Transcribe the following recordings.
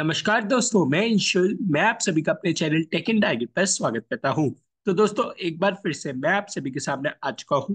नमस्कार दोस्तों मैं इंशुल मैं आप सभी का अपने चैनल टेक इन डायरी पर स्वागत करता हूं तो दोस्तों एक बार फिर से मैं आप सभी के सामने आ चुका हूं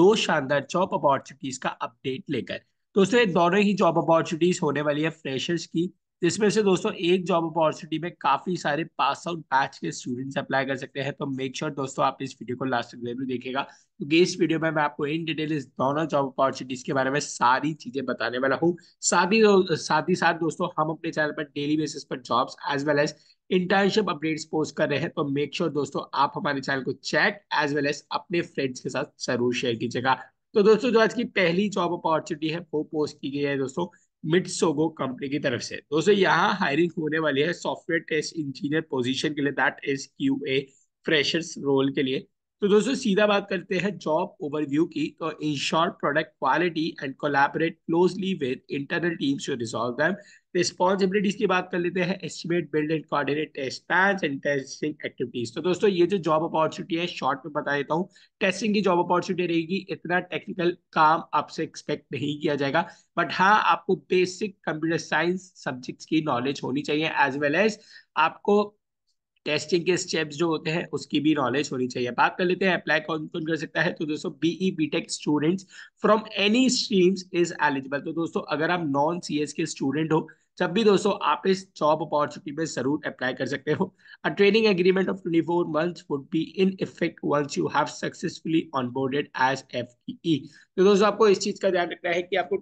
दो शानदार जॉब अपॉर्चुनिटीज का अपडेट लेकर तो दोस्तों ये दोनों ही जॉब अपॉर्चुनिटीज होने वाली है फ्रेशर्स की जिसमें से दोस्तों एक जॉब अपॉर्चुनिटी में काफी सारे पास आउट बैच के स्टूडेंट्स अप्लाई कर सकते हैं तो मेक श्योर sure दोस्तों आप इस वीडियो को लास्ट तक जरूर देखेगा क्योंकि तो इस वीडियो में मैं आपको इन डिटेल इस दोनों जॉब अपॉर्चुनिटीज के बारे में सारी चीजें बताने वाला हूँ साथ ही साथ ही साथ दोस्तों हम अपने चैनल पर डेली बेसिस पर job as well as internship updates post कर रहे हैं तो मेक श्योर sure दोस्तों आप हमारे चैनल को चेक एज वेल एज अपने फ्रेंड्स के साथ जरूर शेयर कीजिएगा तो दोस्तों जो आज की पहली जॉब अपॉर्चुनिटी है वो पोस्ट की गई है दोस्तों मिट्सोगो कंपनी की तरफ से दोस्तों यहाँ हायरिंग होने वाली है सॉफ्टवेयर टेस्ट इंजीनियर पोजीशन के लिए that is Q A freshers role के लिए तो दोस्तों सीधा बात करते हैं जॉब ओवरव्यू की तो in short product quality and collaborate closely with internal teams to resolve them responsibilities की बात कर लेते हैं estimate build and coordinate test plans and testing activities तो दोस्तों ये जो जॉब अपॉर्चुनिटी है शॉर्ट में बता देता हूँ टेस्टिंग की जॉब अपॉर्चुनिटी रहेगी इतना टेक्निकल काम आपसे एक्सपेक्ट नहीं किया जाएगा बट हाँ आपको बेसिक कंप्यूटर साइंस सब्जेक्ट्स की नॉलेज होनी चाहिए एज वेल एज आपको टेस्टिंग के स्टेप्स जो होते हैं उसकी भी नॉलेज होनी चाहिए बात कर लेते हैं अप्लाई कौन कौन कर सकता है तो दोस्तों BE BTech students from any streams is eligible तो दोस्तों अगर आप नॉन सीएस के स्टूडेंट हो जब भी दोस्तों आप इस जॉब अपॉर्चुनिटी में जरूर अप्लाई कर सकते हो a training agreement of twenty four month would be in effect once you have successfully onboarded as FEE तो दोस्तों आपको इस चीज का ध्यान रखना है कि आपको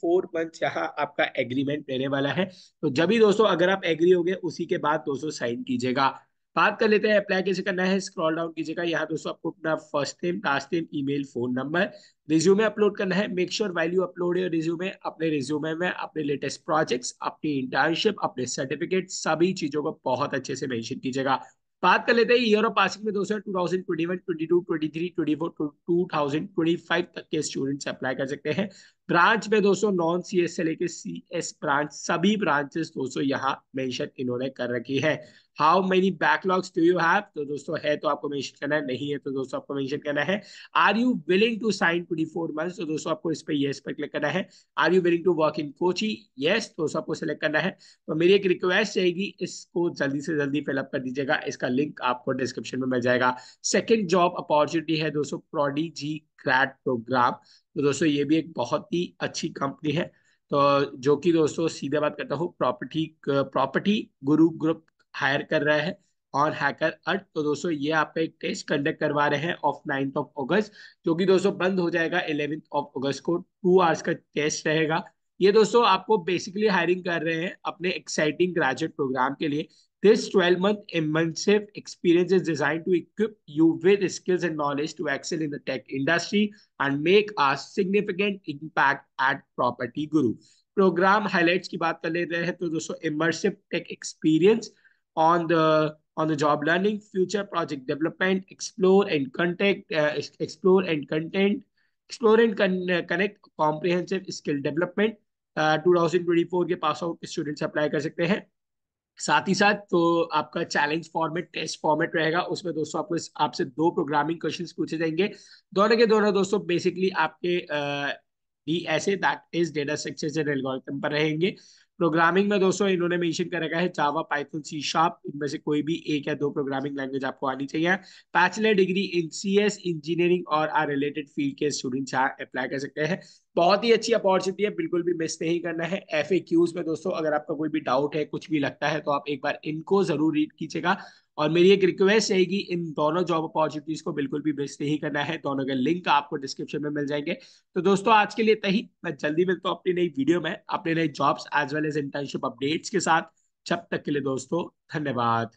फोर मंथ यहाँ आपका एग्रीमेंट रहने वाला है तो जब भी दोस्तों अगर आप एग्री हो गए उसी के बाद दोस्तों साइन कीजिएगा बात कर लेते हैं अप्लाई कैसे करना है स्क्रॉल डाउन कीजिएगा यहाँ दोस्तों आपको अपना first name last name email phone number resume upload करना है मेक श्योर वैल्यू अपलोड है रिज्यूमे अपने रिज्यूमे में अपने लेटेस्ट प्रोजेक्ट्स अपनी इंटर्नशिप अपने सर्टिफिकेट सभी चीजों को बहुत अच्छे से मेंशन कीजिएगा बात कर लेते हैं ईयर ऑफ पासिंग में दोस्तों two twenty four two thousand twenty five तक के स्टूडेंट्स अप्लाई कर सकते हैं ब्रांच में दोस्तों नॉन सी एस से लेके सी एस ब्रांच सभी ब्रांचेस दोस्तों यहाँ मेंशन इन्होंने कर रखी है how many backlogs do you have तो दोस्तों है तो आपको मेंशन करना है नहीं है तो दोस्तों आपको मेंशन करना है are you willing to sign twenty four month तो दोस्तों आपको इस पर येस पर क्लिक करना है are you willing to work in Kochi yes दोस्तों आपको सिलेक्ट करना है तो मेरी एक रिक्वेस्ट रहेगी इसको जल्दी से जल्दी फिलअप कर दीजिएगा इसका लिंक आपको डिस्क्रिप्शन में मिल जाएगा सेकेंड जॉब अपॉर्चुनिटी है दोस्तों प्रोडी जी ग्रैड प्रोग्राम तो दोस्तों ये भी एक बहुत ही अच्छी कंपनी है तो जो कि दोस्तों सीधे बात करता हूँ property Property Guru Group hire कर रहा है ऑन हैकर अर्थ तो दोस्तों ये आप एक टेस्ट कंडक्ट करवा रहे हैं ऑफ नाइन्थ ऑफ अगस्त जो कि दोस्तों बंद हो जाएगा इलेवेंथ ऑफ अगस्त को टू आवर्स का टेस्ट रहेगा ये दोस्तों आपको बेसिकली हायरिंग कर रहे हैं अपने एक्साइटिंग ग्रेजुएट प्रोग्राम के लिए This 12-month immersive experience is designed to equip you with skills and knowledge to excel in the tech industry and make a significant impact at Property Guru. Program highlights की बात कर ले रहे हैं तो दोस्तों immersive tech experience on the on the job learning future project development explore and contact uh, explore and content explore and con connect comprehensive skill development uh, 2024 के pass out students apply कर सकते हैं साथ ही साथ तो आपका challenge format test format रहेगा उसमें दोस्तों आपको आपसे दो प्रोग्रामिंग क्वेश्चन पूछे जाएंगे दोनों के दोनों दोस्तों बेसिकली आपके D S A that is data structure and algorithm पर रहेंगे प्रोग्रामिंग में दोस्तों इन्होंने मेंशन कर रखा है जावा पाइथन सी शार्प इनमें से कोई भी एक या दो प्रोग्रामिंग लैंग्वेज आपको आनी चाहिए bachelor degree in CS engineering और आर रिलेटेड फील्ड के स्टूडेंट्स यहाँ अप्लाई कर सकते हैं बहुत ही अच्छी अपॉर्चुनिटी है बिल्कुल भी मिस नहीं करना है एफ में दोस्तों अगर आपका कोई भी डाउट है कुछ भी लगता है तो आप एक बार इनको जरूर रीड कीजिएगा और मेरी एक रिक्वेस्ट रहेगी इन दोनों जॉब अपॉर्चुनिटीज को बिल्कुल भी मिस नहीं करना है दोनों के लिंक आपको डिस्क्रिप्शन में मिल जाएंगे तो दोस्तों आज के लिए तही मैं जल्दी मिलता हूँ अपनी नई वीडियो में अपने नए jobs as well as internship updates के साथ जब तक के लिए दोस्तों धन्यवाद